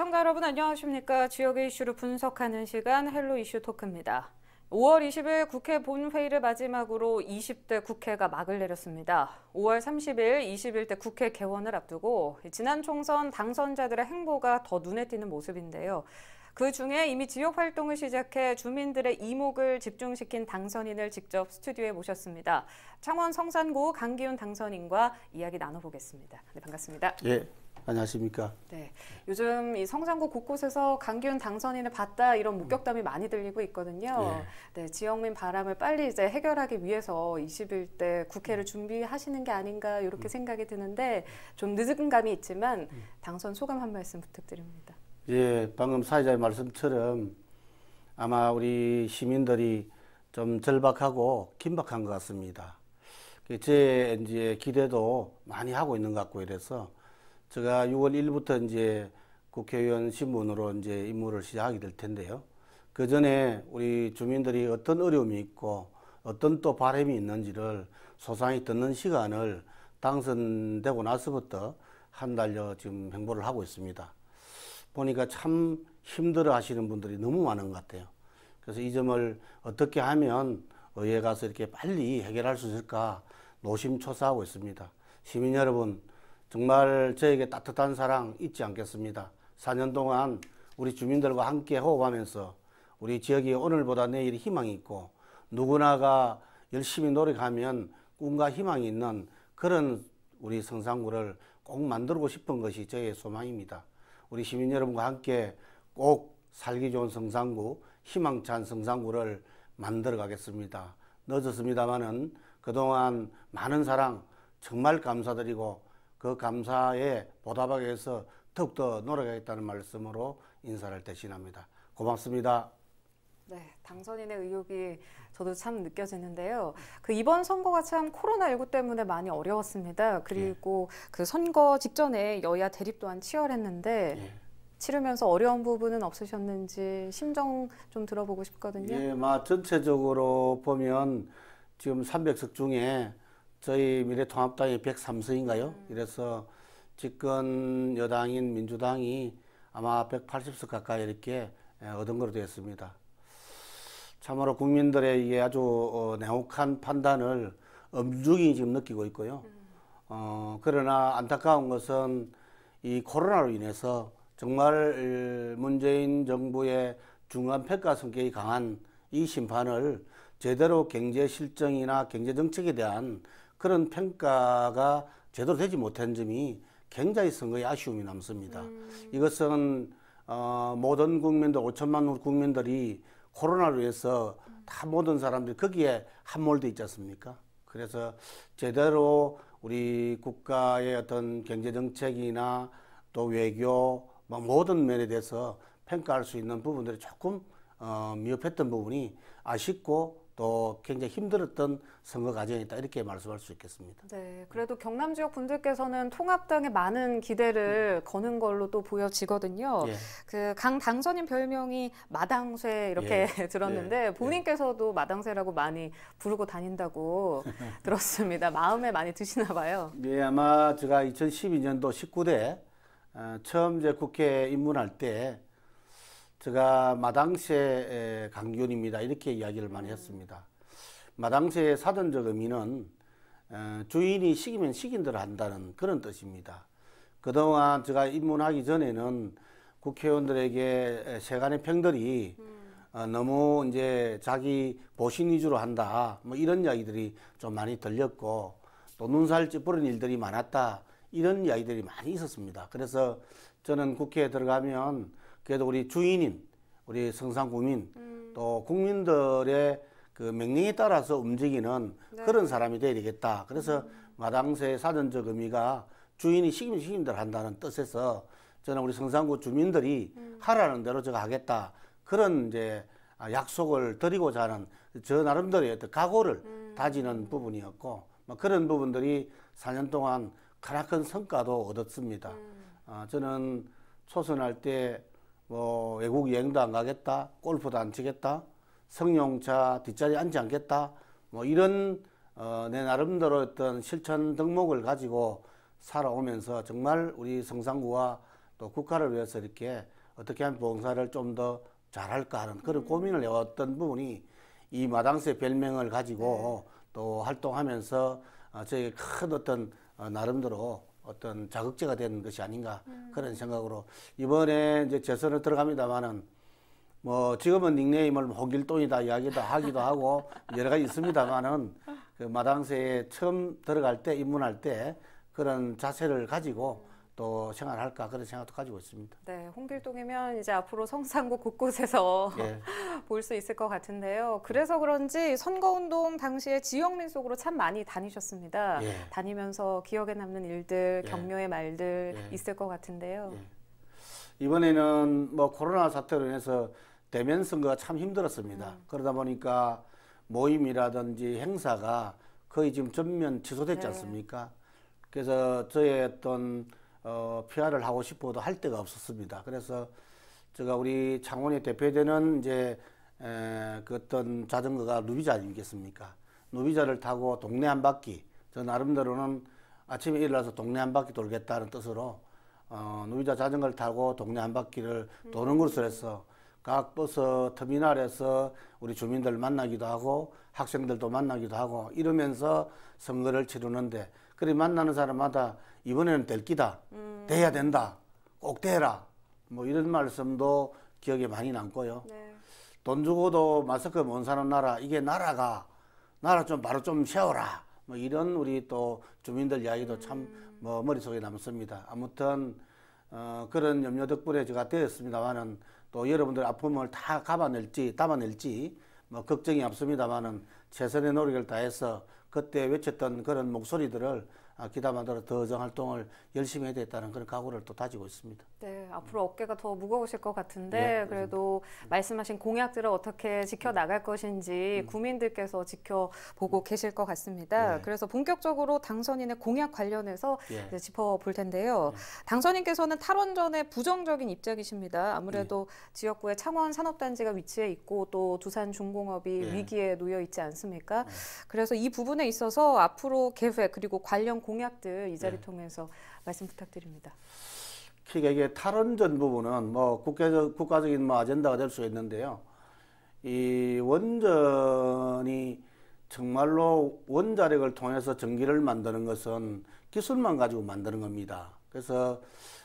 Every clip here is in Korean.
시청자 여러분 안녕하십니까. 지역의 이슈를 분석하는 시간 헬로 이슈 토크입니다. 5월 20일 국회 본회의를 마지막으로 20대 국회가 막을 내렸습니다. 5월 30일 21대 국회 개원을 앞두고 지난 총선 당선자들의 행보가 더 눈에 띄는 모습인데요. 그 중에 이미 지역 활동을 시작해 주민들의 이목을 집중시킨 당선인을 직접 스튜디오에 모셨습니다. 창원 성산구 강기훈 당선인과 이야기 나눠보겠습니다. 네, 반갑습니다. 예, 안녕하십니까. 네. 요즘 이 성장구 곳곳에서 강기훈 당선인을 봤다 이런 음. 목격담이 많이 들리고 있거든요. 네. 네. 지역민 바람을 빨리 이제 해결하기 위해서 21대 국회를 준비하시는 게 아닌가 이렇게 음. 생각이 드는데 좀 늦은 감이 있지만 음. 당선 소감 한 말씀 부탁드립니다. 예, 방금 사회자의 말씀처럼 아마 우리 시민들이 좀 절박하고 긴박한 것 같습니다. 제 이제 기대도 많이 하고 있는 것 같고 이래서 제가 6월 1일부터 이제 국회의원 신분으로 이제 임무를 시작하게 될 텐데요. 그 전에 우리 주민들이 어떤 어려움이 있고 어떤 또 바람이 있는지를 소상히 듣는 시간을 당선되고 나서부터 한 달여 지금 행보를 하고 있습니다. 보니까 참 힘들어 하시는 분들이 너무 많은 것 같아요. 그래서 이 점을 어떻게 하면 의회 가서 이렇게 빨리 해결할 수 있을까 노심초사하고 있습니다. 시민 여러분, 정말 저에게 따뜻한 사랑 잊지 않겠습니다. 4년 동안 우리 주민들과 함께 호흡하면서 우리 지역이 오늘보다 내일 희망이 있고 누구나가 열심히 노력하면 꿈과 희망이 있는 그런 우리 성산구를 꼭 만들고 싶은 것이 저의 소망입니다. 우리 시민 여러분과 함께 꼭 살기 좋은 성산구, 희망찬 성산구를 만들어 가겠습니다. 늦었습니다만은 그동안 많은 사랑 정말 감사드리고 그 감사에 보답하기 위해서 더욱더 노력하겠다는 말씀으로 인사를 대신합니다. 고맙습니다. 네, 당선인의 의욕이 저도 참 느껴지는데요. 그 이번 선거가 참 코로나19 때문에 많이 어려웠습니다. 그리고 예. 그 선거 직전에 여야 대립 또한 치열했는데 예. 치르면서 어려운 부분은 없으셨는지 심정 좀 들어보고 싶거든요. 예, 막 전체적으로 보면 지금 300석 중에 저희 미래통합당이 103석인가요? 이래서 집권 여당인 민주당이 아마 180석 가까이 이렇게 예, 얻은 걸로 되었습니다. 참으로 국민들의 이게 아주 어, 냉혹한 판단을 엄중히 지금 느끼고 있고요. 어, 그러나 안타까운 것은 이 코로나로 인해서 정말 문재인 정부의 중간 평가 성격이 강한 이 심판을 제대로 경제 실정이나 경제 정책에 대한 그런 평가가 제대로 되지 못한 점이 굉장히 선거에 아쉬움이 남습니다. 음. 이것은 어, 모든 국민들 5천만 국민들이 코로나로 해서 음. 다 모든 사람들이 거기에 함몰돼 있지 않습니까? 그래서 제대로 우리 국가의 어떤 경제 정책이나 또 외교 뭐 모든 면에 대해서 평가할 수 있는 부분들이 조금 어, 미흡했던 부분이 아쉽고 또 굉장히 힘들었던 선거 과정이다 이렇게 말씀할 수 있겠습니다. 네, 그래도 경남 지역 분들께서는 통합당에 많은 기대를 거는 걸로 또 보여지거든요. 예. 그강 당선인 별명이 마당쇠 이렇게 예. 들었는데 예. 본인께서도 마당쇠라고 많이 부르고 다닌다고 들었습니다. 마음에 많이 드시나 봐요. 예, 아마 제가 2012년도 19대 어, 처음 제 국회 입문할 때 제가 마당새 강균입니다. 이렇게 이야기를 많이 했습니다. 마당새의 사전적 의미는 어, 주인이 시키면 시킨 대로 한다는 그런 뜻입니다. 그동안 제가 입문하기 전에는 국회의원들에게 세간의 평들이 음. 어, 너무 이제 자기 보신 위주로 한다 뭐 이런 이야기들이 좀 많이 들렸고 또 눈살 찌푸른 일들이 많았다 이런 이야기들이 많이 있었습니다. 그래서 저는 국회에 들어가면 그래도 우리 주인인 우리 성산구민 음. 또 국민들의 그 명령에 따라서 움직이는 네. 그런 사람이 돼야 되겠다. 그래서 음. 마당세 사전적 의미가 주인이 시키시키들 한다는 뜻에서 저는 우리 성산구 주민들이 음. 하라는 대로 제가 하겠다. 그런 이제 아, 약속을 드리고자 하는 저 나름대로의 어떤 각오를 음. 다지는 부분이었고 뭐 그런 부분들이 4년 동안 가나큰 성과도 얻었습니다. 음. 아, 저는 초선할 때뭐 외국 여행도 안 가겠다, 골프도 안 치겠다, 승용차 뒷자리에 앉지 않겠다, 뭐 이런 어, 내 나름대로 어떤 실천 덕목을 가지고 살아오면서 정말 우리 성상구와 또 국가를 위해서 이렇게 어떻게 하면 봉사를 좀 더 잘할까 하는 그런 음. 고민을 해왔던 부분이 이 마당새 별명을 가지고 네. 또 활동하면서 어, 저희 큰 어떤 어, 나름대로 어떤 자극제가 된 것이 아닌가 음. 그런 생각으로 이번에 이제 재선을 들어갑니다만은 뭐 지금은 닉네임을 홍길동이다 뭐 이야기도 하기도 하고 여러 가지 있습니다만은 그 마당새에 처음 들어갈 때 입문할 때 그런 자세를 가지고 또 생활할까 그런 생각도 가지고 있습니다. 네, 홍길동이면 이제 앞으로 성산구 곳곳에서 예. 볼수 있을 것 같은데요. 그래서 그런지 선거운동 당시에 지역민 속으로 참 많이 다니셨습니다. 예. 다니면서 기억에 남는 일들, 예. 격려의 말들 예. 있을 것 같은데요. 예. 이번에는 뭐 코로나 사태로 인해서 대면 선거가 참 힘들었습니다. 음. 그러다 보니까 모임이라든지 행사가 거의 지금 전면 취소됐지 네. 않습니까? 그래서 저의 어떤 어, 피아를 하고 싶어도 할 데가 없었습니다. 그래서 제가 우리 창원이 대표되는 이제 에, 그 어떤 자전거가 누비자 아니겠습니까? 누비자를 타고 동네 한 바퀴 저 나름대로는 아침에 일어나서 동네 한 바퀴 돌겠다는 뜻으로 어, 누비자 자전거를 타고 동네 한 바퀴를 도는 것으로 해서 각 버스 터미널에서 우리 주민들 만나기도 하고 학생들도 만나기도 하고 이러면서 선거를 치르는데 그리 만나는 사람마다 이번에는 될 기다. 음. 돼야 된다. 꼭 돼라. 뭐 이런 말씀도 기억에 많이 남고요. 네. 돈 주고도 마스크 못 사는 나라, 이게 나라가, 나라 좀 바로 좀 세워라. 뭐 이런 우리 또 주민들 이야기도 음. 참뭐 머릿속에 남습니다. 아무튼, 어, 그런 염려 덕분에 제가 되었습니다만은 또 여러분들 아픔을 다 감아낼지, 담아낼지, 뭐 걱정이 없습니다만은 최선의 노력을 다해서 그때 외쳤던 그런 목소리들을 아, 기다 만들어 더정 활동을 열심히 해야 겠다는 그런 각오를 또 다지고 있습니다. 네, 앞으로 어깨가 더 무거우실 것 같은데 네, 그래도 음. 말씀하신 공약들을 어떻게 지켜 나갈 것인지 음. 국민들께서 지켜보고 음. 계실 것 같습니다. 네. 그래서 본격적으로 당선인의 공약 관련해서 네. 짚어볼 텐데요. 예. 당선인께서는 탈원전에 부정적인 입장이십니다. 아무래도 예. 지역구에 창원 산업단지가 위치해 있고 또 두산 중공업이 위기에 놓여 있지 않습니까? 그래서 이 부분에 있어서 앞으로 계획 그리고 관련 공약들 이 자리 네. 통해서 말씀 부탁드립니다. 그러니까 이게 탈원전 부분은 뭐 국회적, 국가적인 뭐 아젠다가 될 수 있는데요. 이 원전이 정말로 원자력을 통해서 전기를 만드는 것은 기술만 가지고 만드는 겁니다. 그래서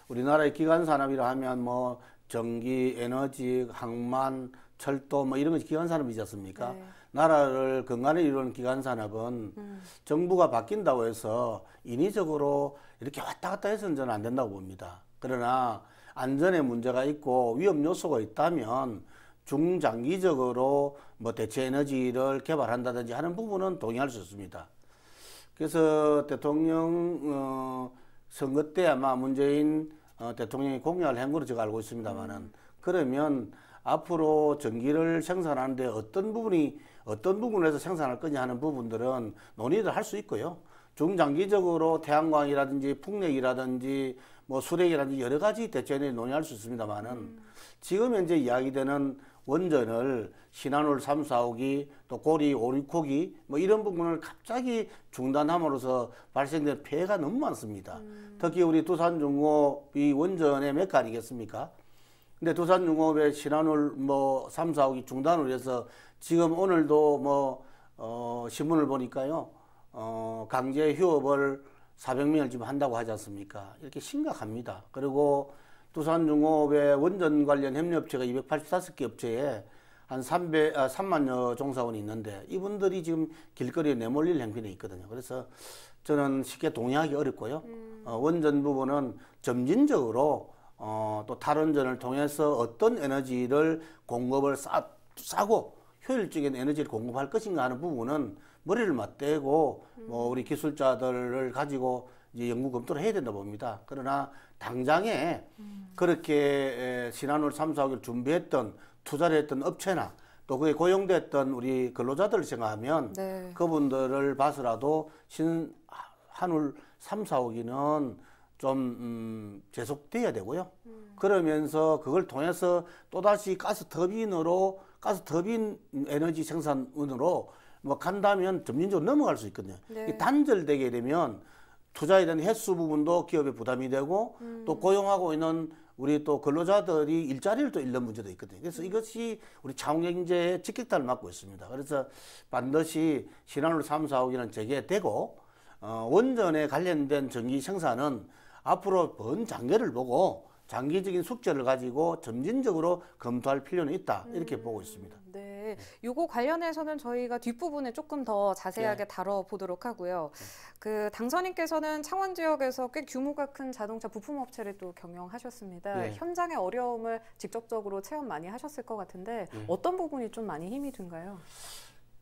우리나라의 기관 산업이라 하면 뭐 전기, 에너지, 항만, 철도 뭐 이런 것이 기관 산업이지 않습니까? 네. 나라를 건강에 이루는 기간 산업은 음. 정부가 바뀐다고 해서 인위적으로 이렇게 왔다 갔다 해서는 저는 안 된다고 봅니다. 그러나 안전에 문제가 있고 위험 요소가 있다면 중장기적으로 뭐 대체 에너지를 개발한다든지 하는 부분은 동의할 수 있습니다. 그래서 대통령 어, 선거 때 아마 문재인 어, 대통령이 공약을 한 걸로 제가 알고 있습니다만은 음. 그러면 앞으로 전기를 생산하는데 어떤 부분이 어떤 부분에서 생산할 거냐 하는 부분들은 논의를 할 수 있고요. 중장기적으로 태양광이라든지 풍력이라든지 뭐 수력이라든지 여러 가지 대체에 논의할 수 있습니다만은 음. 지금 현재 이야기되는 원전을 신한울 3, 4호기 또 고리 5, 6호기 뭐 이런 부분을 갑자기 중단함으로써 발생된 피해가 너무 많습니다. 음. 특히 우리 두산중공이 원전의 메카 아니겠습니까? 근데 두산중공의 신한울 뭐 3, 4호기 중단을 해서 지금 오늘도 뭐 어, 신문을 보니까요. 어, 강제 휴업을 400명을 지금 한다고 하지 않습니까? 이렇게 심각합니다. 그리고 두산중공업의 원전 관련 협력업체가 285개 업체에 한 300, 아, 3만여 종사원이 있는데 이분들이 지금 길거리에 내몰릴 행위는 있거든요. 그래서 저는 쉽게 동의하기 어렵고요. 음. 어, 원전 부분은 점진적으로 어, 또 탈원전을 통해서 어떤 에너지를 공급을 싸, 싸고 효율적인 에너지를 공급할 것인가 하는 부분은 머리를 맞대고 음. 뭐 우리 기술자들을 가지고 이제 연구 검토를 해야 된다 봅니다. 그러나 당장에 음. 그렇게 신한울 삼사기를 준비했던 투자를 했던 업체나 또 그에 고용됐던 우리 근로자들을 생각하면 네. 그분들을 봐서라도 신한울 삼사옥기는좀 음, 계속돼야 되고요. 음. 그러면서 그걸 통해서 또다시 가스 터빈으로 가스 터빈 에너지 생산원으로 뭐 간다면 점진적으로 넘어갈 수 있거든요. 네. 단절되게 되면 투자에 대한 횟수 부분도 기업에 부담이 되고 음. 또 고용하고 있는 우리 또 근로자들이 일자리를 또 잃는 문제도 있거든요. 그래서 음. 이것이 우리 자원경제의 직격탄을 맞고 있습니다. 그래서 반드시 신한으로 3, 4, 5기는 재개되고 어, 원전에 관련된 전기 생산은 앞으로 번 장계를 보고 장기적인 숙제를 가지고 점진적으로 검토할 필요는 있다 이렇게 음, 보고 있습니다. 음, 네, 요거 관련해서는 저희가 뒷부분에 조금 더 자세하게 예. 다뤄보도록 하고요. 예. 그 당선인께서는 창원 지역에서 꽤 규모가 큰 자동차 부품 업체를 또 경영하셨습니다. 예. 현장의 어려움을 직접적으로 체험 많이 하셨을 것 같은데 어떤 부분이 좀 많이 힘이 든가요?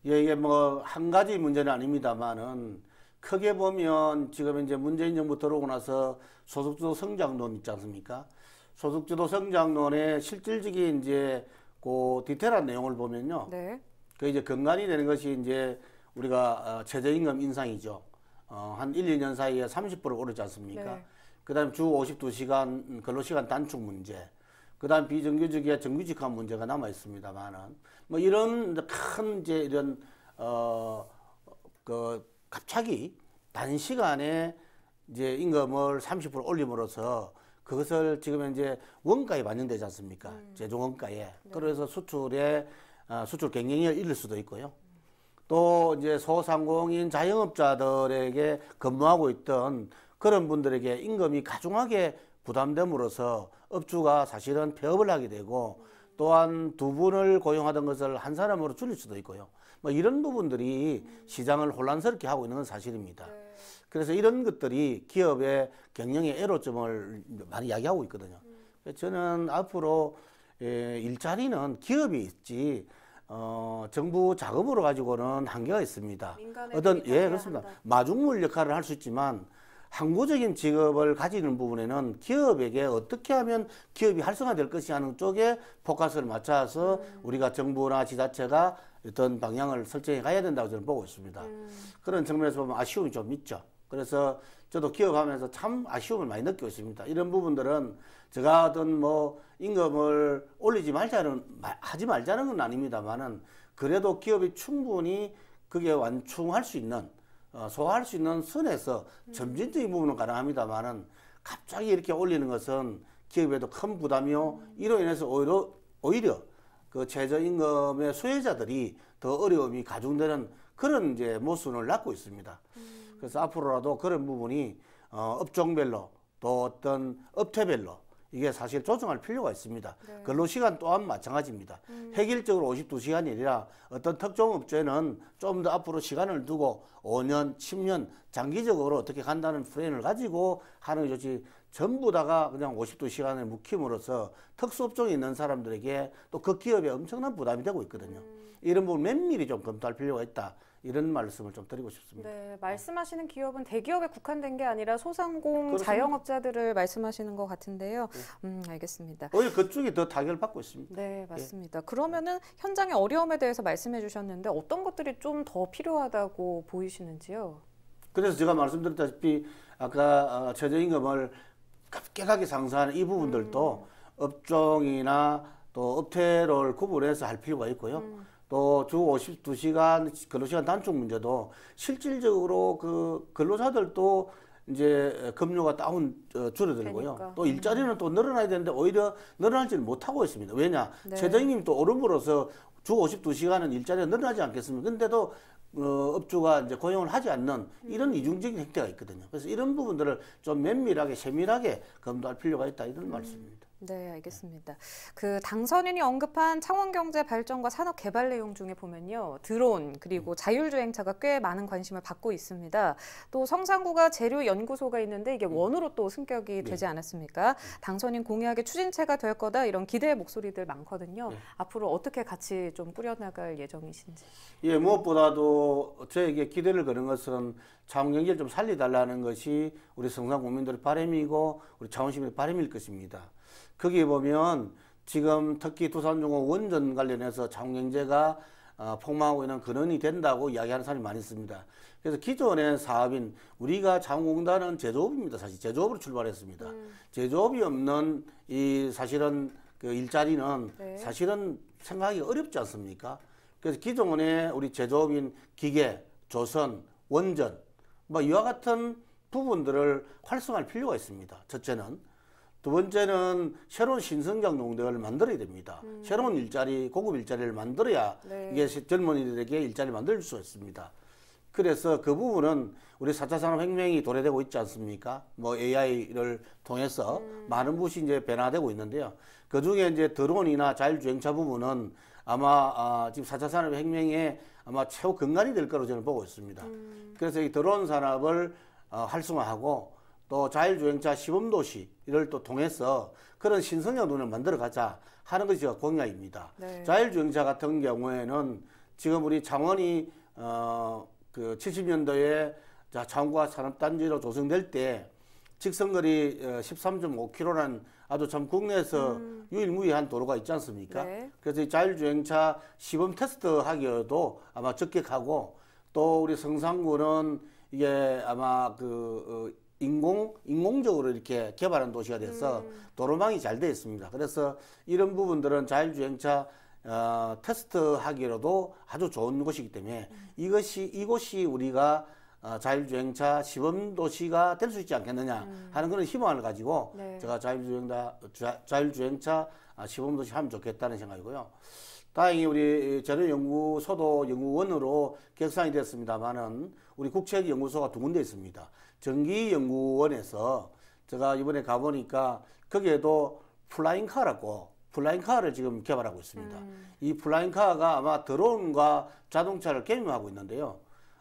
예, 이게 뭐 한 가지 문제는 아닙니다만은 크게 보면 지금 이제 문재인 정부 들어오고 나서 소득주도 성장론 있지 않습니까? 소득주도 성장론의 실질적인 이제 그 디테일한 내용을 보면요. 네. 그 이제 근간이 되는 것이 이제 우리가 어, 최저임금 인상이죠. 어, 한 1, 2년 사이에 30% 오르지 않습니까? 네. 그 다음 에주 52시간 근로시간 단축 문제. 그 다음 비정규직이야 정규직화 문제가 남아 있습니다만은. 뭐 이런 큰 이제 이런, 어, 그 갑자기 단시간에 이제 임금을 30% 올림으로써 그것을 지금 이제 원가에 반영되지 않습니까? 음. 제조 원가에. 네. 그래서 수출에 어, 수출 경쟁력이 잃을 수도 있고요. 또 이제 소상공인 자영업자들에게 근무하고 있던 그런 분들에게 임금이 가중하게 부담됨으로써 업주가 사실은 폐업을 하게 되고 음. 또한 두 분을 고용하던 것을 한 사람으로 줄일 수도 있고요. 뭐 이런 부분들이 시장을 혼란스럽게 하고 있는 건 사실입니다. 네. 그래서 이런 것들이 기업의 경영의 애로점을 많이 이야기하고 있거든요. 음. 저는 앞으로 예, 일자리는 기업이 있지 어, 정부 작업으로 가지고는 한계가 있습니다. 어떤 예 그렇습니다. 한다. 마중물 역할을 할 수 있지만 항구적인 직업을 가지는 부분에는 기업에게 어떻게 하면 기업이 활성화될 것이냐는 쪽에 포커스를 맞춰서 음. 우리가 정부나 지자체가 어떤 방향을 설정해 가야 된다고 저는 보고 있습니다. 음. 그런 측면에서 보면 아쉬움이 좀 있죠. 그래서 저도 기업하면서 참 아쉬움을 많이 느끼고 있습니다. 이런 부분들은 제가 어떤 뭐 임금을 올리지 말자는 하지 말자는 건 아닙니다만은 그래도 기업이 충분히 그게 완충할 수 있는 어, 소화할 수 있는 선에서 음. 점진적인 부분은 가능합니다만은 갑자기 이렇게 올리는 것은 기업에도 큰 부담이요. 음. 이로 인해서 오히려 오히려 그 최저임금의 수혜자들이 더 어려움이 가중되는 그런 이제 모순을 낳고 있습니다. 음. 그래서 앞으로라도 그런 부분이 어, 업종별로 또 어떤 업체별로 이게 사실 조정할 필요가 있습니다. 네. 근로시간 또한 마찬가지입니다. 음. 획일적으로 52시간이 아니라 어떤 특정 업체는 좀 더 앞으로 시간을 두고 5년, 10년 장기적으로 어떻게 간다는 프레임을 가지고 하는 것이 전부 다가 그냥 50도 시간을 묵힘으로써 특수업종이 있는 사람들에게 또 그 기업에 엄청난 부담이 되고 있거든요. 음. 이런 부분 면밀히 좀 검토할 필요가 있다. 이런 말씀을 좀 드리고 싶습니다. 네, 말씀하시는 기업은 대기업에 국한된 게 아니라 소상공 그렇습니다. 자영업자들을 말씀하시는 것 같은데요. 네. 음, 알겠습니다. 오히려 그쪽이 더 타격을 받고 있습니다. 네, 예. 맞습니다. 네. 그러면은 현장의 어려움에 대해서 말씀해 주셨는데 어떤 것들이 좀 더 필요하다고 보이시는지요? 그래서 제가 말씀드렸다시피 아까 어, 최저임금을 깨끗하게 상사하는 이 부분들도 음. 업종이나 또 업태를 구분해서 할 필요가 있고요. 음. 또주 52시간 근로시간 단축 문제도 실질적으로 그 근로자들도 이제 급료가 다운 어, 줄어들고요. 그러니까. 또 일자리는 음. 또 늘어나야 되는데 오히려 늘어나지는 못하고 있습니다. 왜냐 네. 최저임금이 또 오름으로서 주 52시간은 일자리가 늘어나지 않겠습니까? 근데도 어, 업주가 이제 고용을 하지 않는 이런 음. 이중적인 행태가 있거든요. 그래서 이런 부분들을 좀 면밀하게 세밀하게 검토할 필요가 있다 이런 음. 말씀입니다. 네, 알겠습니다. 그 당선인이 언급한 창원경제 발전과 산업 개발 내용 중에 보면요. 드론 그리고 음. 자율주행차가 꽤 많은 관심을 받고 있습니다. 또 성산구가 재료 연구소가 있는데 이게 음. 원으로 또 승격이 네. 되지 않았습니까? 네. 당선인 공약의 추진체가 될 거다 이런 기대의 목소리들 많거든요. 네. 앞으로 어떻게 같이 좀 꾸려나갈 예정이신지. 예, 무엇보다도 저에게 기대를 거는 것은 창원경제를 좀 살리달라는 것이 우리 성산 국민들의 바람이고 우리 창원시민의 바람일 것입니다. 거기에 보면 지금 특히 두산중공 원전 관련해서 자원경제가 어, 폭망하고 있는 근원이 된다고 이야기하는 사람이 많이 있습니다. 그래서 기존의 사업인 우리가 자원공단은 제조업입니다. 사실 제조업으로 출발했습니다. 음. 제조업이 없는 이 사실은 그 일자리는 네. 사실은 생각하기 어렵지 않습니까? 그래서 기존의 우리 제조업인 기계, 조선, 원전 뭐 이와 같은 부분들을 활성화할 필요가 있습니다. 첫째는 두 번째는 새로운 신성장 농대를 만들어야 됩니다. 음. 새로운 일자리, 고급 일자리를 만들어야 네. 이게 젊은이들에게 일자리 를 만들 수 있습니다. 그래서 그 부분은 우리 사 차 산업혁명이 도래되고 있지 않습니까? 뭐 AI를 통해서 음. 많은 곳이 이제 변화되고 있는데요. 그 중에 이제 드론이나 자율주행차 부분은 아마 아, 지금 사 차 산업혁명의 아마 최후 근간이 될 거로 저는 보고 있습니다. 음. 그래서 이 드론 산업을 어, 활성화하고 또 자율주행차 시범도시를 또 통해서 그런 신성형 눈을 만들어 가자 하는 것이 공약입니다. 네. 자율주행차 같은 경우에는 지금 우리 창원이 어, 그 70년도에 자, 창원과 산업단지로 조성될 때 직선거리 13.5km라는 어, 아주 참 국내에서 음. 유일무이한 도로가 있지 않습니까? 네. 그래서 이 자율주행차 시범 테스트 하기에도 아마 적격하고 또 우리 성산구는 이게 아마 그 어, 인공 인공적으로 이렇게 개발한 도시가 돼서 음. 도로망이 잘 되어 있습니다. 그래서 이런 부분들은 자율주행차 어, 테스트하기로도 아주 좋은 곳이기 때문에 음. 이것이 이곳이 우리가 어, 자율주행차 시범 도시가 될 수 있지 않겠느냐 음. 하는 그런 희망을 가지고 네. 제가 자율주행차 자율주행차 아, 시범 도시 하면 좋겠다는 생각이고요. 다행히 우리 재료연구소도 연구원으로 객상이 됐습니다만은 우리 국책연구소가 두 군데 있습니다. 전기연구원에서 제가 이번에 가보니까 거기에도 플라잉카라고 플라잉카를 지금 개발하고 있습니다. 음. 이 플라잉카가 아마 드론과 자동차를 게임하고 있는데요.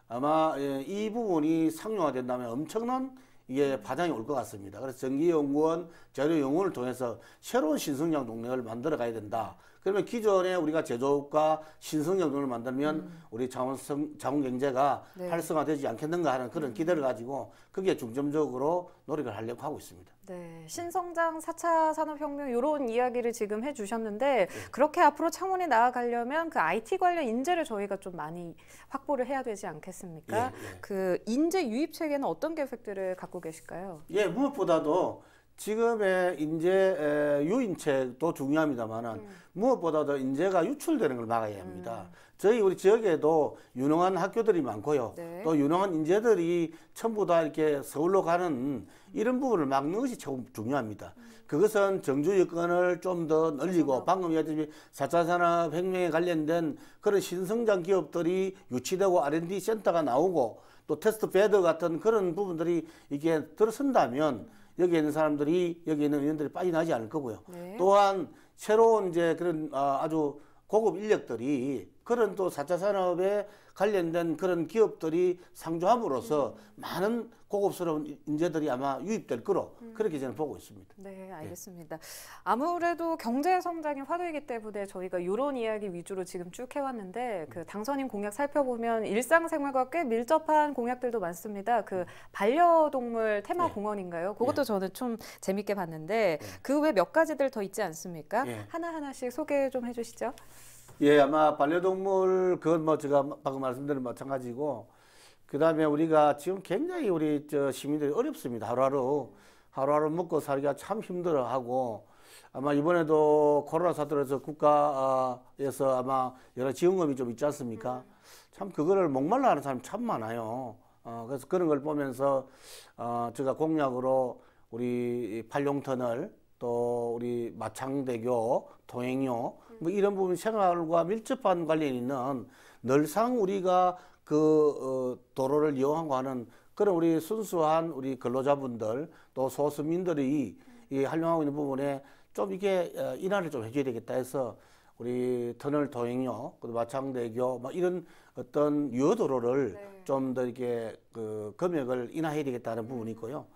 아마 예, 이 부분이 상용화된다면 엄청난 이게 음. 파장이 올 것 같습니다. 그래서 전기연구원, 재료연구원을 통해서 새로운 신성장 동력을 만들어 가야 된다. 그러면 기존에 우리가 제조업과 신성역동을 만들면 음. 우리 자원성, 자원경제가 네. 활성화되지 않겠는가 하는 그런 음. 기대를 가지고 그게 중점적으로 노력을 하려고 하고 있습니다. 네, 신성장, 4차 산업혁명 이런 이야기를 지금 해주셨는데 네. 그렇게 앞으로 창원이 나아가려면 그 IT 관련 인재를 저희가 좀 많이 확보를 해야 되지 않겠습니까? 예, 예. 그 인재 유입 체계는 어떤 계획들을 갖고 계실까요? 예, 무엇보다도 지금의 인재 유인책도 중요합니다만은 음. 무엇보다도 인재가 유출되는 걸 막아야 합니다. 음. 저희 우리 지역에도 유능한 학교들이 많고요. 네. 또 유능한 인재들이 전부 다 이렇게 서울로 가는 이런 부분을 막는 것이 최고 중요합니다. 음. 그것은 정주 여건을 좀 더 늘리고 네. 방금 얘기했듯이 4차 산업혁명에 관련된 그런 신성장 기업들이 유치되고 R&D 센터가 나오고 또 테스트 배드 같은 그런 부분들이 이게 들어선다면 여기 있는 사람들이 여기 있는 의원들이 빠져나지 않을 거고요. 네. 또한 새로운 이제 그런 아, 아주 고급 인력들이 그런 또 4차 산업에 관련된 그런 기업들이 상주함으로써 음. 많은 고급스러운 인재들이 아마 유입될 거로 음. 그렇게 저는 보고 있습니다. 네, 예. 알겠습니다. 네. 아무래도 경제 성장이 화두이기 때문에 저희가 이런 이야기 위주로 지금 쭉 해왔는데 그 음. 당선인 공약 살펴보면 일상생활과 꽤 밀접한 공약들도 많습니다. 그 음. 반려동물 테마 예. 공원인가요? 그것도 네. 저는 좀 재밌게 봤는데 그 외 몇 가지들 더 있지 않습니까? 하나 하나씩 소개 좀 해주시죠. 예, 아마 반려동물 그건 뭐 제가 방금 말씀드린 마찬가지고 그 다음에 우리가 지금 굉장히 우리 저 시민들이 어렵습니다. 하루하루 하루하루 먹고 살기가 참 힘들어하고 아마 이번에도 코로나 사태로서 국가에서 아마 여러 지원금이 좀 있지 않습니까? 음. 참 그거를 목말라 하는 사람이 참 많아요. 어, 그래서 그런 걸 보면서 어, 제가 공약으로 우리 팔룡터널 또 우리 마창대교, 동행요 뭐 이런 부분 생활과 밀접한 관련이 있는 늘상 우리가 그 어, 도로를 이용하고 하는 그런 우리 순수한 우리 근로자분들 또 소수민들이 이 활용하고 있는 부분에 좀 이게 어, 인하를 좀 해줘야 되겠다 해서 우리 터널 도행요, 그리고 마창대교 뭐 이런 어떤 유도로를 네. 좀더 이렇게 그 금액을 인하해야 되겠다는 부분이 있고요.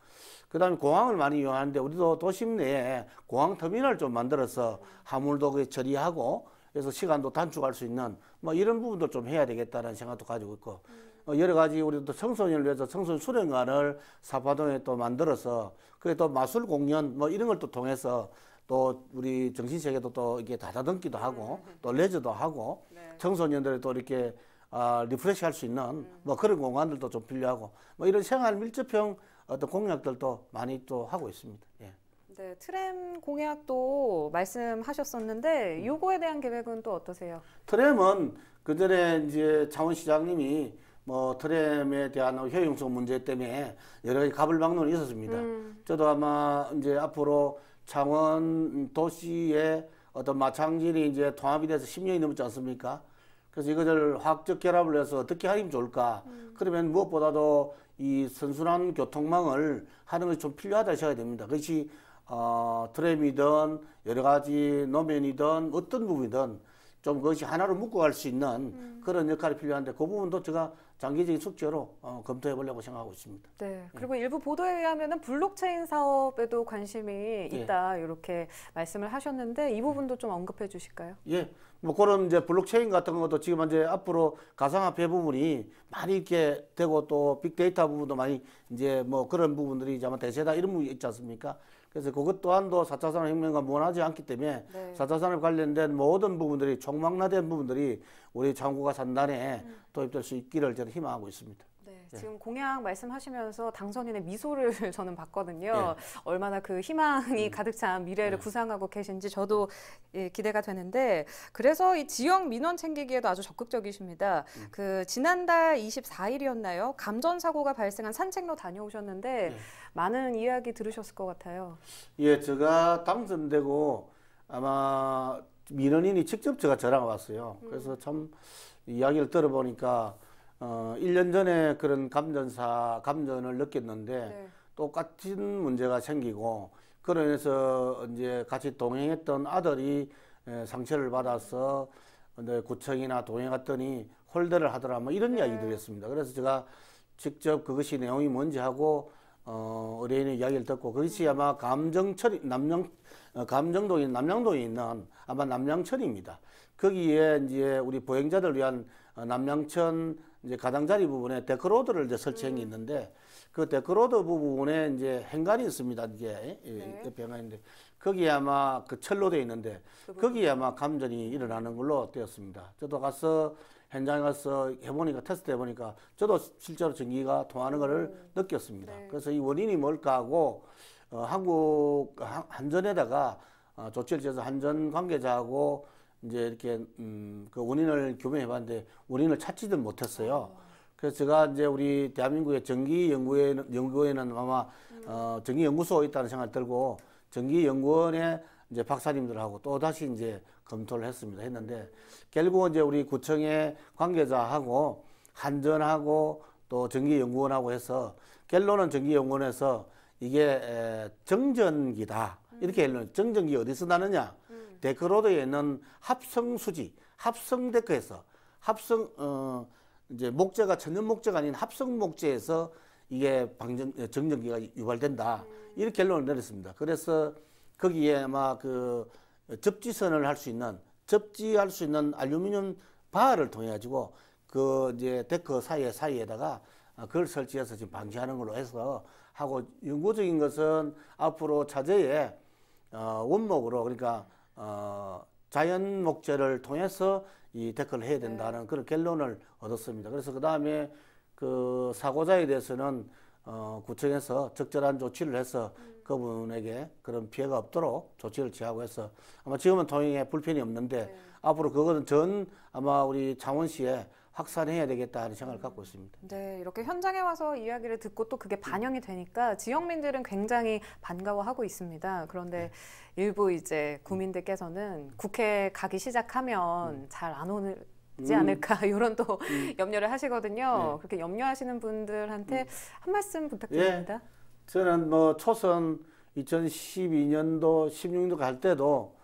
그 다음에 공항을 많이 이용하는데 우리도 도심 내에 공항 터미널 좀 만들어서 화물도 그 처리하고 그래서 시간도 단축할 수 있는 뭐 이런 부분도 좀 해야 되겠다는 생각도 가지고 있고 음. 여러 가지 우리도 청소년을 위해서 청소년 수련관을 사파동에 또 만들어서 그리고또 마술 공연 뭐 이런 걸 또 통해서 또 우리 정신세계도 또 이렇게 다다듬기도 하고 음. 또 레저도 하고 네. 청소년들이 또 이렇게 아, 리프레시 할수 있는 뭐 그런 공간들도 좀 필요하고 뭐 이런 생활 밀접형 어떤 공약들도 많이 또 하고 있습니다. 예. 네, 트램 공약도 말씀하셨었는데 음. 요거에 대한 계획은 또 어떠세요? 트램은 그전에 이제 차원시장님이 뭐 트램에 대한 효용성 문제 때문에 여러 가지 가불방론이 있었습니다. 음. 저도 아마 이제 앞으로 창원 도시의 어떤 마창진이 이제 통합이 돼서 10년이 넘었지 않습니까? 그래서 이것을 화학적 결합을 해서 어떻게 하면 좋을까? 음. 그러면 무엇보다도 이 선순환 교통망을 하는 것이 좀 필요하다 하셔야 됩니다. 그것이 어, 트램이든 여러 가지 노면이든 어떤 부분이든 좀 그것이 하나로 묶어갈 수 있는 음. 그런 역할이 필요한데 그 부분도 제가 장기적인 숙제로 어, 검토해 보려고 생각하고 있습니다. 네. 예. 그리고 예. 일부 보도에 의하면 블록체인 사업에도 관심이 예. 있다 예. 이렇게 말씀을 하셨는데 이 부분도 좀 언급해 주실까요? 예. 뭐 그런 이제 블록체인 같은 것도 지금 이제 앞으로 가상화폐 부분이 많이 이렇게 되고 또 빅데이터 부분도 많이 이제 뭐 그런 부분들이 이제 아마 대세다 이런 부분이 있지 않습니까? 그래서 그것 또한도 4차 산업혁명과 무관하지 않기 때문에 네. 4차 산업 관련된 모든 부분들이 총망라된 부분들이 우리 장구가 산단에 음. 도입될 수 있기를 저는 희망하고 있습니다. 네. 지금 공약 말씀하시면서 당선인의 미소를 저는 봤거든요. 예. 얼마나 그 희망이 음. 가득 찬 미래를 네. 구상하고 계신지 저도 예, 기대가 되는데 그래서 이 지역 민원 챙기기에도 아주 적극적이십니다. 음. 그 지난달 24일이었나요? 감전 사고가 발생한 산책로 다녀오셨는데 네. 많은 이야기 들으셨을 것 같아요. 예, 제가 당선되고 아마 민원인이 직접 제가 전화가 왔어요. 그래서 음. 참 이야기를 들어보니까 어, 1년 전에 그런 감전사, 감전을 느꼈는데 네. 똑같은 문제가 생기고 그러면서 이제 같이 동행했던 아들이 에, 상처를 받아서 근데 구청이나 동행 갔더니 홀대를 하더라 뭐 이런 네. 이야기들을 했습니다. 그래서 제가 직접 그것이 내용이 뭔지 하고 어, 어린이 이야기를 듣고 그것이 음. 아마 감정철이 남양 어, 감정동이 남양동에 있는 아마 남양천입니다. 거기에 이제 우리 보행자들 위한 어, 남양천 이제 가장자리 부분에 데크로드를 이제 설치한 게 음. 있는데 그 데크로드 부분에 이제 행간이 있습니다. 이게 네. 옆에 행간인데 거기에 아마 그 철로 돼 있는데 그 거기에 아마 감전이 일어나는 걸로 되었습니다. 저도 가서 현장에 가서 해보니까 테스트 해보니까 저도 실제로 전기가 통하는 거를 음. 느꼈습니다. 네. 그래서 이 원인이 뭘까 하고 어, 한국 한, 한전에다가 어, 조치를 취해서 한전 관계자하고 이제 이렇게 음, 그 원인을 규명해 봤는데 원인을 찾지도 못했어요. 그래서 제가 이제 우리 대한민국의 전기 연구에 연구에는 아마 어, 전기 연구소 있다는 생각이 들고 전기 연구원에 이제 박사님들하고 또 다시 이제 검토를 했습니다. 했는데 결국은 이제 우리 구청의 관계자하고 한전하고 또 전기 연구원하고 해서 결론은 전기 연구원에서 이게 에, 정전기다. 이렇게 결론 정전기 어디서 나느냐? 데크로드에 있는 합성수지, 합성데크에서 합성 어 이제 목재가 천연 목재가 아닌 합성 목재에서 이게 방전 정전기가 유발된다 음. 이렇게 결론을 내렸습니다. 그래서 거기에 아마 그 접지선을 할 수 있는 접지할 수 있는 알루미늄 바를 통해 가지고 그 이제 데크 사이에 사이에다가 그걸 설치해서 지금 방지하는 걸로 해서 하고 연구적인 것은 앞으로 차제에 어, 원목으로 그러니까 어, 자연 목재를 통해서 이 데크를 해야 네. 된다는 네. 그런 결론을 얻었습니다. 그래서 그 다음에 그 사고자에 대해서는 어, 구청에서 적절한 조치를 해서 음. 그분에게 그런 피해가 없도록 조치를 취하고 해서 아마 지금은 통행에 불편이 없는데 네. 앞으로 그거는 전 아마 우리 창원시에 확산해야 되겠다는 생각을 갖고 있습니다. 네, 이렇게 현장에 와서 이야기를 듣고 또 그게 반영이 되니까 지역민들은 굉장히 반가워하고 있습니다. 그런데 네. 일부 이제 구민들께서는 국회 가기 시작하면 음. 잘안 오는 지 음. 않을까 음. 이런 또 음. 염려를 하시거든요. 네. 그렇게 염려하시는 분들한테 음. 한 말씀 부탁드립니다. 예. 저는 뭐 초선 2012년도 16년도 갈 때도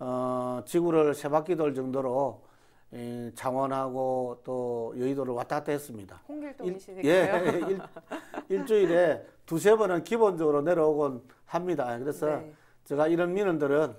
어, 지구를 세 바퀴 돌 정도로 예, 장원하고 또 여의도를 왔다 갔다 했습니다. 홍길동이시니까요. 예, 예, 일, 주일에 두세 번은 기본적으로 내려오곤 합니다. 그래서 네. 제가 이런 민원들은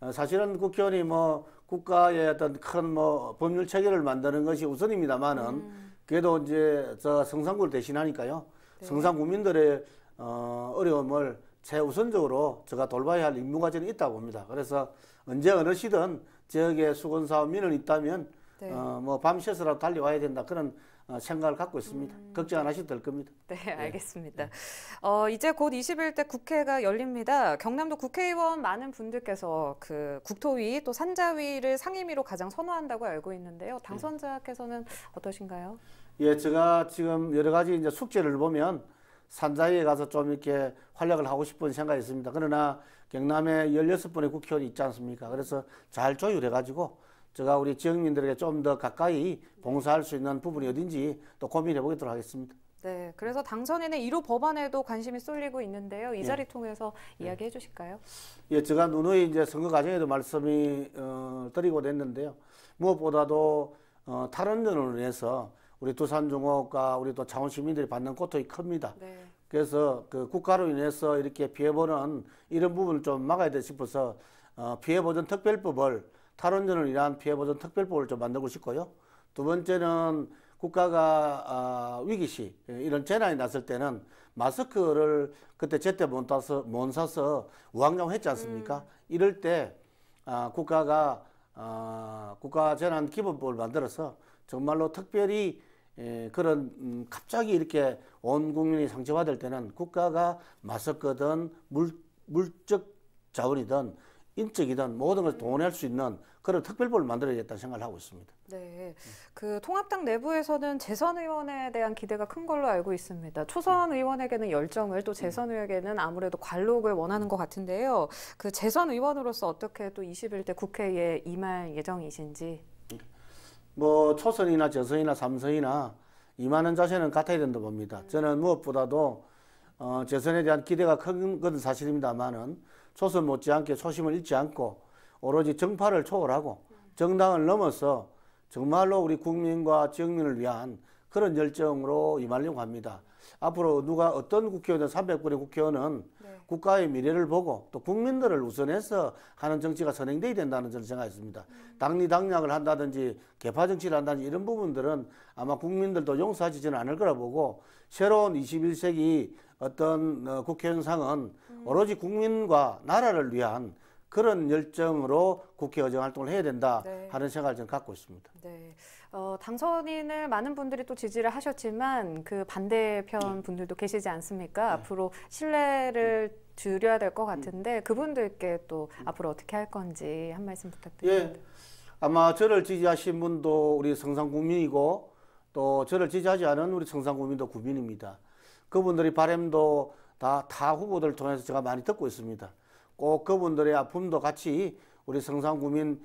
어, 사실은 국회의원이 뭐 국가의 어떤 큰 뭐 법률 체계를 만드는 것이 우선입니다만은 음. 그래도 이제 저 성산구를 대신하니까요. 네. 성산 구민들의 어, 어려움을 최우선적으로 제가 돌봐야 할 임무가 저는 있다고 봅니다. 그래서 언제 어느 시든 지역에 수건사업 민원이 있다면 네. 어, 뭐 밤새서라도 달려와야 된다 그런 어, 생각을 갖고 있습니다. 음. 걱정 안 하셔도 될 겁니다. 네, 예. 알겠습니다. 네. 어, 이제 곧 21대 국회가 열립니다. 경남도 국회의원 많은 분들께서 그 국토위 또 산자위를 상임위로 가장 선호한다고 알고 있는데요. 예. 당선자께서는 네. 어떠신가요? 예, 제가 지금 여러 가지 이제 숙제를 보면 산자위에 가서 좀 이렇게 활약을 하고 싶은 생각이 있습니다. 그러나 경남에 16번의 국회의원이 있지 않습니까? 그래서 잘 조율해가지고 제가 우리 지역민들에게 좀 더 가까이 봉사할 수 있는 부분이 어딘지 또 고민해 보도록 하겠습니다. 네, 그래서 당선인의 1호 법안에도 관심이 쏠리고 있는데요. 이 예. 자리 예. 통해서 이야기해 주실까요? 예, 제가 누누이 이제 선거 과정에도 말씀이 어, 드리고 됐는데요. 무엇보다도 어, 탈원전으로 해서 우리 두산중업과 우리 또 창원 시민들이 받는 고통이 큽니다. 네. 그래서 그 국가로 인해서 이렇게 피해보는 이런 부분을 좀 막아야 돼 싶어서 어, 피해보전 특별법을 탈원전을 위한 피해보전 특별법을 좀 만들고 싶고요. 두 번째는 국가가 아, 위기 시 예, 이런 재난이 났을 때는 마스크를 그때 제때 못 사서 못 사서 우왕좌왕 했지 않습니까? 음. 이럴 때 아, 국가가 아, 국가 재난 기본법을 만들어서 정말로 특별히 예, 그런 음, 갑자기 이렇게 온 국민이 상처받을 때는 국가가 마스크든 물 물적 자원이든 인적이든 모든 것을 동원할 수 있는 그런 특별법을 만들어야겠다는 생각을 하고 있습니다. 네. 그 통합당 내부에서는 재선 의원에 대한 기대가 큰 걸로 알고 있습니다. 초선 의원에게는 열정을 또 재선 의원에게는 아무래도 관록을 원하는 것 같은데요. 그 재선 의원으로서 어떻게 또 21대 국회에 임할 예정이신지. 뭐 초선이나 재선이나 삼선이나 임하는 자세는 같아야 된다 봅니다. 저는 무엇보다도 어, 재선에 대한 기대가 큰 건 사실입니다만은 조선 못지않게 초심을 잃지 않고 오로지 정파를 초월하고 정당을 넘어서 정말로 우리 국민과 정민을 위한 그런 열정으로 임하려고 합니다. 앞으로 누가 어떤 국회의원든 300분의 국회의원은 네. 국가의 미래를 보고 또 국민들을 우선해서 하는 정치가 선행돼야 된다는 저는 생각했습니다. 음. 당리당략을 한다든지 개파 정치를 한다든지 이런 부분들은 아마 국민들도 용서하지는 않을 거라 보고 새로운 21세기 어떤 어, 국회의원상은 오로지 국민과 나라를 위한 그런 열정으로 국회 의정 활동을 해야 된다 네. 하는 생각을 저 갖고 있습니다. 네. 어, 당선인을 많은 분들이 또 지지를 하셨지만 그 반대편 예. 분들도 계시지 않습니까? 예. 앞으로 신뢰를 줄여야 될것 음. 같은데 그분들께 또 앞으로 어떻게 할 건지 한 말씀 부탁드립니다. 예. 아마 저를 지지하신 분도 우리 성산국민이고 또 저를 지지하지 않은 우리 성산국민도 국민입니다. 그분들이 바램도 다, 다 후보들 통해서 제가 많이 듣고 있습니다. 꼭 그분들의 아픔도 같이 우리 성산구민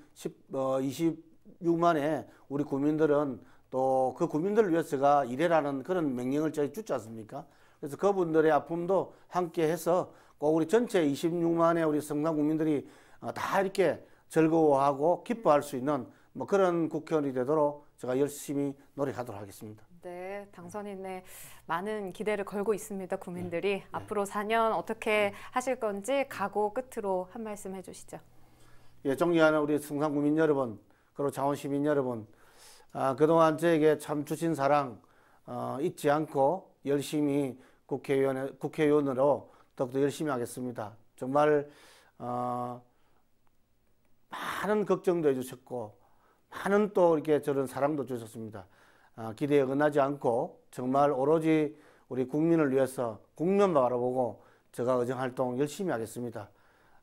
어, 26만의 우리 구민들은 또그 구민들을 위해서 제가 일해라는 그런 명령을 저희 주지 않습니까? 그래서 그분들의 아픔도 함께 해서 꼭 우리 전체 26만의 우리 성산구민들이 어, 다 이렇게 즐거워하고 기뻐할 수 있는 뭐 그런 국회의원이 되도록 제가 열심히 노력하도록 하겠습니다. 네, 당선인의 많은 기대를 걸고 있습니다. 국민들이 네. 앞으로 4년 어떻게 하실 건지 각오 끝으로 한 말씀 해주시죠. 예, 정리하는 우리 승상 구민 여러분, 그리고 장원 시민 여러분, 아, 그동안 저에게 참 주신 사랑 어, 잊지 않고 열심히 국회의원 국회의원으로 더욱더 열심히 하겠습니다. 정말 어, 많은 걱정도 해주셨고 많은 또 이렇게 저런 사랑도 주셨습니다. 어, 기대에 어긋나지 않고 정말 오로지 우리 국민을 위해서 국면 바라보고 제가 의정 활동 열심히 하겠습니다.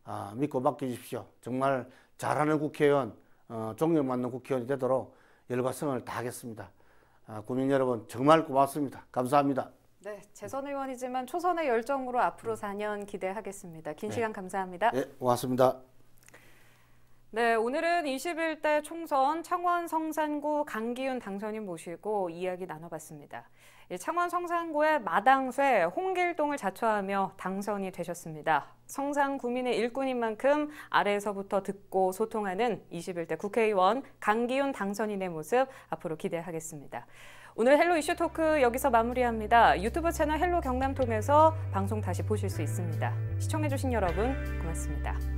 아, 믿고 맡겨십시오 정말 잘하는 국회의원, 어, 존경받는 국회의원이 되도록 열과 성을 다하겠습니다. 아, 국민 여러분 정말 고맙습니다. 감사합니다. 네, 재선 의원이지만 초선의 열정으로 앞으로 4년 기대하겠습니다. 긴 네. 시간 네. 감사합니다. 네, 고맙습니다. 네, 오늘은 21대 총선 창원 성산구 강기윤 당선인 모시고 이야기 나눠봤습니다. 예, 창원 성산구의 마당쇠 홍길동을 자처하며 당선이 되셨습니다. 성산 구민의 일꾼인 만큼 아래에서부터 듣고 소통하는 21대 국회의원 강기윤 당선인의 모습 앞으로 기대하겠습니다. 오늘 헬로 이슈 토크 여기서 마무리합니다. 유튜브 채널 헬로 경남 통해서 방송 다시 보실 수 있습니다. 시청해주신 여러분 고맙습니다.